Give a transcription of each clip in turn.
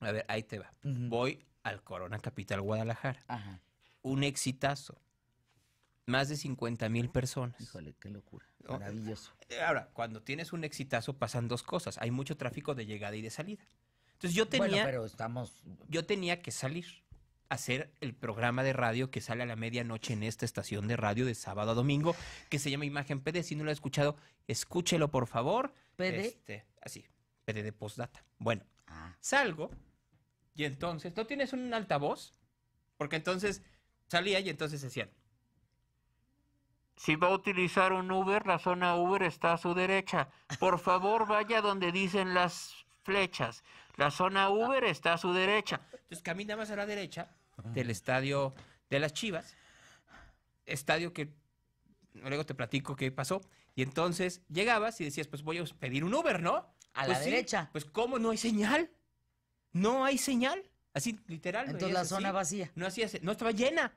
A ver, ahí te va. Voy al Corona Capital Guadalajara. Ajá. Un exitazo. Más de 50 mil personas. Híjole, qué locura. Maravilloso. Eh, ahora, cuando tienes un exitazo pasan dos cosas. Hay mucho tráfico de llegada y de salida. Entonces yo tenía... pero estamos... Yo tenía que salir hacer el programa de radio que sale a la medianoche en esta estación de radio de sábado a domingo, que se llama Imagen PD. Si no lo ha escuchado, escúchelo por favor. PD. Este, así, PD de postdata. Bueno, ah. salgo, y entonces, ¿no tienes un altavoz? Porque entonces salía y entonces decían. Si va a utilizar un Uber, la zona Uber está a su derecha. Por favor, vaya donde dicen las flechas. La zona Uber está a su derecha. Entonces camina más a la derecha del estadio de las Chivas. Estadio que luego te platico qué pasó. Y entonces llegabas y decías, pues voy a pedir un Uber, ¿no? A la pues derecha. Pues cómo no hay señal. No hay señal. Así, literal. Entonces la zona vacía. No, hacía, no estaba llena.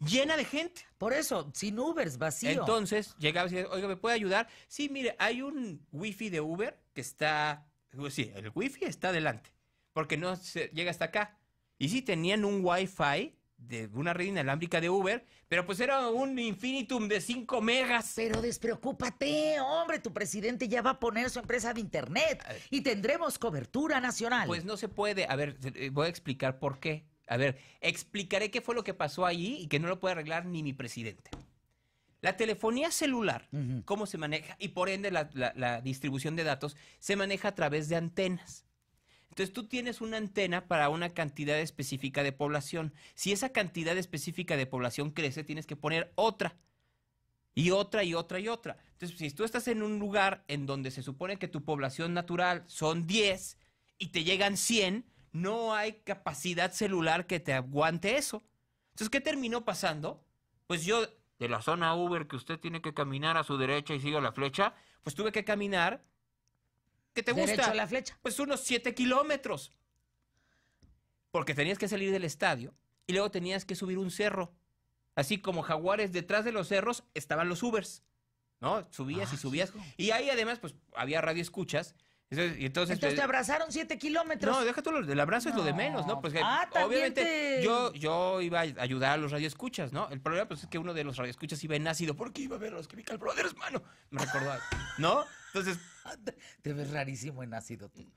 Llena de gente. Por eso, sin Ubers, vacío. Entonces, llegaba y decía, oiga, ¿me puede ayudar? Sí, mire, hay un wifi de Uber que está. Pues sí, el wifi está adelante. Porque no se, llega hasta acá. Y si tenían un wifi de una red inalámbrica de Uber, pero pues era un infinitum de 5 megas. Pero despreocúpate, hombre, tu presidente ya va a poner su empresa de internet y tendremos cobertura nacional. Pues no se puede. A ver, eh, voy a explicar por qué. A ver, explicaré qué fue lo que pasó allí y que no lo puede arreglar ni mi presidente. La telefonía celular, cómo se maneja, y por ende la distribución de datos, se maneja a través de antenas. Entonces tú tienes una antena para una cantidad específica de población. Si esa cantidad específica de población crece, tienes que poner otra. Y otra y otra y otra. Entonces, si tú estás en un lugar en donde se supone que tu población natural son 10 y te llegan 100, no hay capacidad celular que te aguante eso. Entonces, ¿qué terminó pasando? Pues yo, de la zona Uber que usted tiene que caminar a su derecha y siga la flecha, pues tuve que caminar ¿Qué te gusta? Derecho a la flecha. Pues unos 7 kilómetros. Porque tenías que salir del estadio y luego tenías que subir un cerro. Así como jaguares detrás de los cerros estaban los Ubers. ¿No? Subías y ah, subías. Y ahí además, pues había radio escuchas entonces, te, abrazaron 7 kilómetros. No, deja lo el abrazo es lo de menos, ¿no? Pues obviamente yo, iba a ayudar a los radioescuchas, ¿no? El problema pues, es que uno de los radioescuchas iba en ácido qué iba a ver a los Chemical Brothers, mano. Me recordó, ¿no? Entonces... Te ves rarísimo en ácido tú.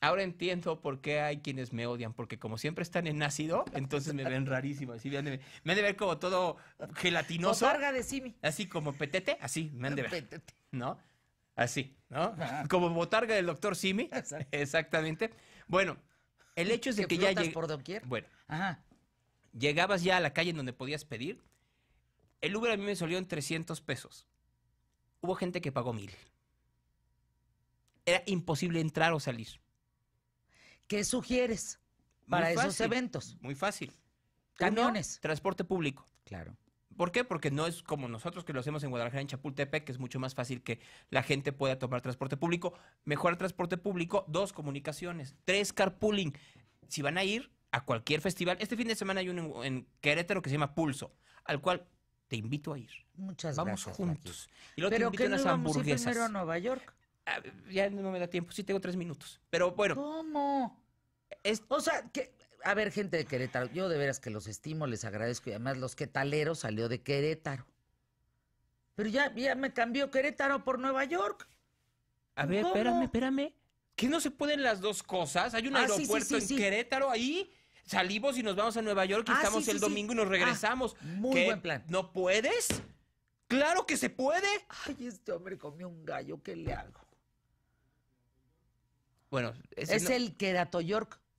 Ahora entiendo por qué hay quienes me odian, porque como siempre están en ácido, entonces me ven rarísimo. Así me, han de, ver como todo gelatinoso. de Así como petete, así me han de ver. ¿No? Así, ¿no? Como botarga del doctor Simi. Exactamente. Bueno, el hecho es de que, ya por doquier. Bueno. Llegabas ya a la calle en donde podías pedir. El Uber a mí me salió en 300 pesos. Hubo gente que pagó mil. Era imposible entrar o salir. ¿Qué sugieres para esos eventos? Muy fácil. Camiones. transporte público. Claro. ¿Por qué? Porque no es como nosotros que lo hacemos en Guadalajara, en Chapultepec, que es mucho más fácil que la gente pueda tomar transporte público. Mejor transporte público, dos, comunicaciones, tres, carpooling. Si van a ir a cualquier festival, este fin de semana hay uno en Querétaro que se llama Pulso, al cual te invito a ir. Muchas gracias. Vamos juntos. Y luego ¿Pero te invito que unas hamburguesas. a Nueva York? Ah, ya no me da tiempo, sí tengo tres minutos. Pero bueno. ¿Cómo? O sea, que a ver, gente de Querétaro, yo de veras que los estimo, les agradezco y además los que talero salió de Querétaro. Pero ya, me cambió Querétaro por Nueva York. A ver, espérame, espérame. ¿Qué no se pueden las dos cosas? Hay un ah, aeropuerto en Querétaro ahí. Salimos y nos vamos a Nueva York y ah, estamos el domingo y nos ah, regresamos. muy ¿Qué? buen plan. ¿No puedes? ¡Claro que se puede! Ay, este hombre comió un gallo, ¿qué le hago? Bueno, es no... el Querato York.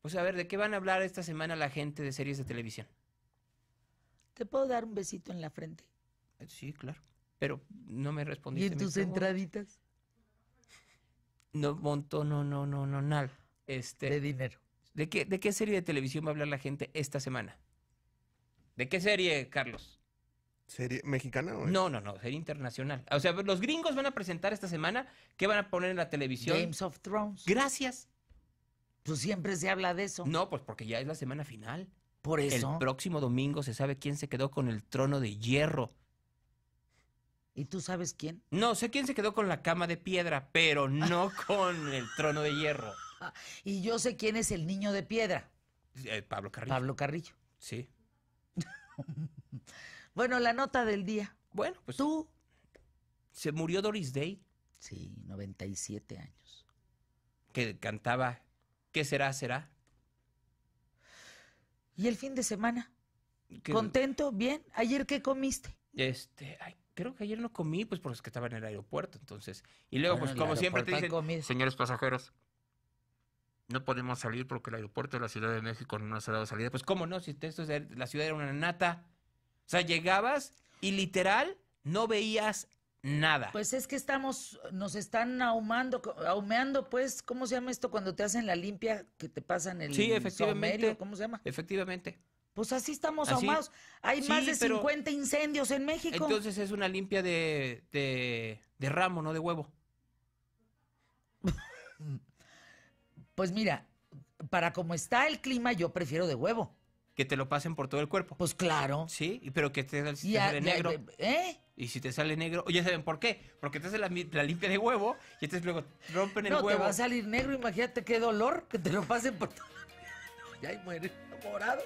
Pues a ver, ¿de qué van a hablar esta semana la gente de series de televisión? ¿Te puedo dar un besito en la frente? Eh, sí, claro. Pero no me respondiste. ¿Y tus entraditas? No, monto, no, no, no, no, nada. Este, de dinero. ¿de qué, ¿De qué serie de televisión va a hablar la gente esta semana? ¿De qué serie, Carlos? ¿Serie mexicana? O no, no, no, serie internacional. O sea, los gringos van a presentar esta semana qué van a poner en la televisión. Games of Thrones. Gracias pues siempre se habla de eso. No, pues porque ya es la semana final. Por eso. El próximo domingo se sabe quién se quedó con el trono de hierro. ¿Y tú sabes quién? No, sé quién se quedó con la cama de piedra, pero no con el trono de hierro. Y yo sé quién es el niño de piedra. Eh, Pablo Carrillo. Pablo Carrillo. Sí. bueno, la nota del día. Bueno, pues. Tú. Se murió Doris Day. Sí, 97 años. Que cantaba ¿Qué será, será? ¿Y el fin de semana? ¿Contento? ¿Bien? ¿Ayer qué comiste? Este, creo que ayer no comí, pues porque estaba en el aeropuerto, entonces. Y luego, pues como siempre te dicen, señores pasajeros, no podemos salir porque el aeropuerto de la Ciudad de México no nos ha dado salida. Pues cómo no, si esto la ciudad era una nata. O sea, llegabas y literal no veías Nada. Pues es que estamos, nos están ahumando, ahumeando, pues, ¿cómo se llama esto cuando te hacen la limpia que te pasan el Sí, efectivamente. ¿Cómo se llama? Efectivamente. Pues así estamos ahumados. Hay más de 50 incendios en México. Entonces es una limpia de, de, ramo, no de huevo. pues mira, para como está el clima, yo prefiero de huevo. Que te lo pasen por todo el cuerpo. Pues claro. Sí, pero que te, al de negro. ¿Eh? Y si te sale negro, ya saben por qué, porque te hacen la, limpia de huevo y entonces luego rompen el huevo. No, te va a salir negro, imagínate qué dolor que te lo pasen por todo. ya y muere morado.